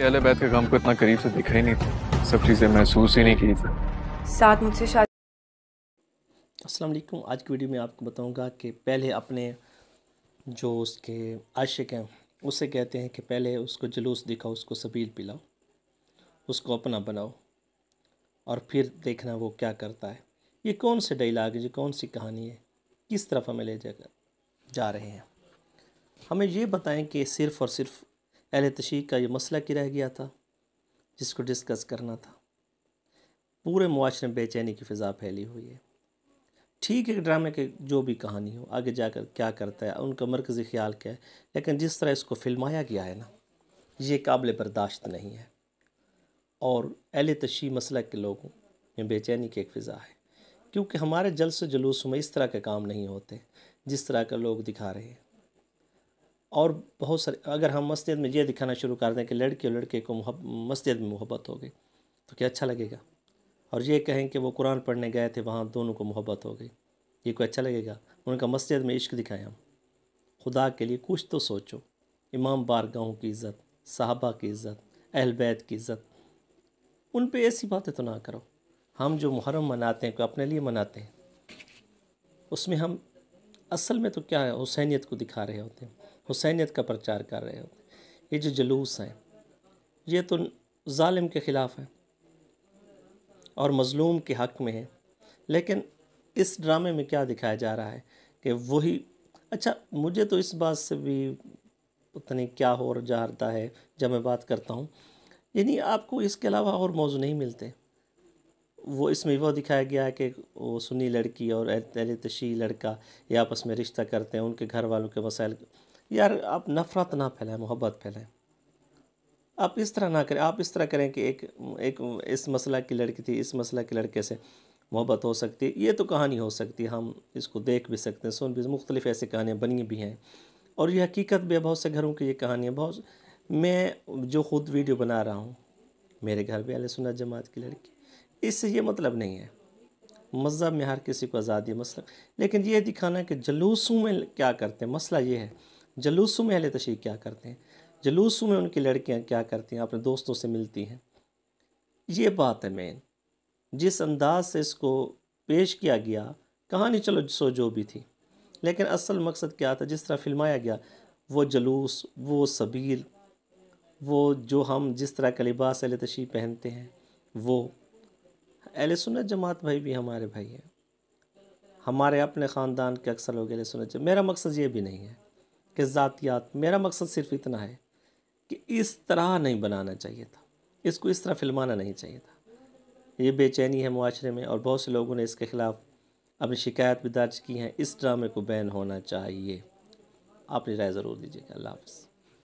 अहले बैत के काम को इतना करीब से दिखा ही नहीं था सब चीज़ें महसूस ही नहीं की थी साथ मुझसे शादी अस्सलाम वालेकुम आज की वीडियो में आपको बताऊंगा कि पहले अपने जो उसके आशिक हैं उसे कहते हैं कि पहले उसको जुलूस दिखाओ उसको सबील पिलाओ उसको अपना बनाओ और फिर देखना वो क्या करता है ये कौन से डायलाग है ये कौन सी कहानी है किस तरफ हमें ले जाकर जा रहे हैं हमें ये बताएं कि सिर्फ़ और सिर्फ अहल तशीक का ये मसला की रह गया था जिसको डिस्कस करना था पूरे मुआरे में बेचैनी की फ़िज़ा फैली हुई है ठीक है ड्रामे के जो भी कहानी हो आगे जाकर क्या करता है उनका मरकज़ी ख्याल क्या है लेकिन जिस तरह इसको फिल्माया गया है ना ये काबिल बर्दाश्त नहीं है और अहल तशी मसला के लोगों में बेचैनी की एक फ़िज़ा है क्योंकि हमारे जल्स जुलूस में इस तरह के काम नहीं होते जिस तरह का लोग दिखा रहे हैं और बहुत सारे अगर हम मस्जिद में ये दिखाना शुरू कर दें कि लड़की और लड़के को मस्जिद में मोहब्बत हो गई तो क्या अच्छा लगेगा और ये कहें कि वो कुरान पढ़ने गए थे वहाँ दोनों को मोहब्बत हो गई ये कोई अच्छा लगेगा उनका मस्जिद में इश्क दिखाएं हम खुदा के लिए कुछ तो सोचो इमाम बारगाहों की इज़्ज़त साहबा की इज़्ज़त अहल बैत की इज़्ज़त उन पर ऐसी बातें तो ना करो हम जो मुहरम मनाते हैं को अपने लिए मनाते हैं उसमें हम असल में तो क्या है हुसैनियत को दिखा रहे होते हैं हुसैनियत का प्रचार कर रहे होते ये जो जलूस हैं ये तो ालिम के ख़िलाफ़ हैं और मज़लूम के हक़ में है लेकिन इस ड्रामे में क्या दिखाया जा रहा है कि वही अच्छा मुझे तो इस बात से भी उतनी क्या हो जा रहा है जब मैं बात करता हूँ यानी आपको इसके अलावा और मौजू नहीं मिलते वो इसमें वो दिखाया गया है कि वो सुनी लड़की और तशी लड़का ये आपस में रिश्ता करते हैं उनके घर वालों के मसाइल यार आप नफ़रत ना फैलाएं मोहब्बत फैलाएं आप इस तरह ना करें आप इस तरह करें कि एक एक इस मसला की लड़की थी इस मसला के लड़के से मोहब्बत हो सकती है ये तो कहानी हो सकती है हम इसको देख भी सकते हैं सुन भी मुख्तलिफ ऐसी कहानियाँ बनी भी हैं और ये हकीकत भी है बहुत से घरों की ये कहानियाँ बहुत मैं जो खुद वीडियो बना रहा हूँ मेरे घर भी अल सुना जमात की लड़की इससे ये मतलब नहीं है मज़हब में हर किसी को आज़ादी मसला लेकिन ये दिखाना है कि जलूसों में क्या करते हैं मसला ये है जलूसों में अहले तशी क्या करते हैं जलूसों में उनकी लड़कियाँ क्या करती हैं अपने दोस्तों से मिलती हैं ये बात है मेन जिस अंदाज से इसको पेश किया गया कहानी चलो सो जो भी थी लेकिन असल मकसद क्या था जिस तरह फिल्माया गया वो जलूस वो सबीर वो जो हम जिस तरह का लिबास अल तशी पहनते हैं वो अहल सुनत जमात भाई भी हमारे भाई हैं हमारे अपने ख़ानदान के अक्सर लोग अहल सुनत मेरा मकसद ये भी नहीं है कि ज़ातियात मेरा मकसद सिर्फ इतना है कि इस तरह नहीं बनाना चाहिए था इसको इस तरह फिल्माना नहीं चाहिए था ये बेचैनी है माशरे में और बहुत से लोगों ने इसके ख़िलाफ़ अपनी शिकायत भी दर्ज की है इस ड्रामे को बैन होना चाहिए आप राय ज़रूर दीजिएगा अल्लाह हाफ़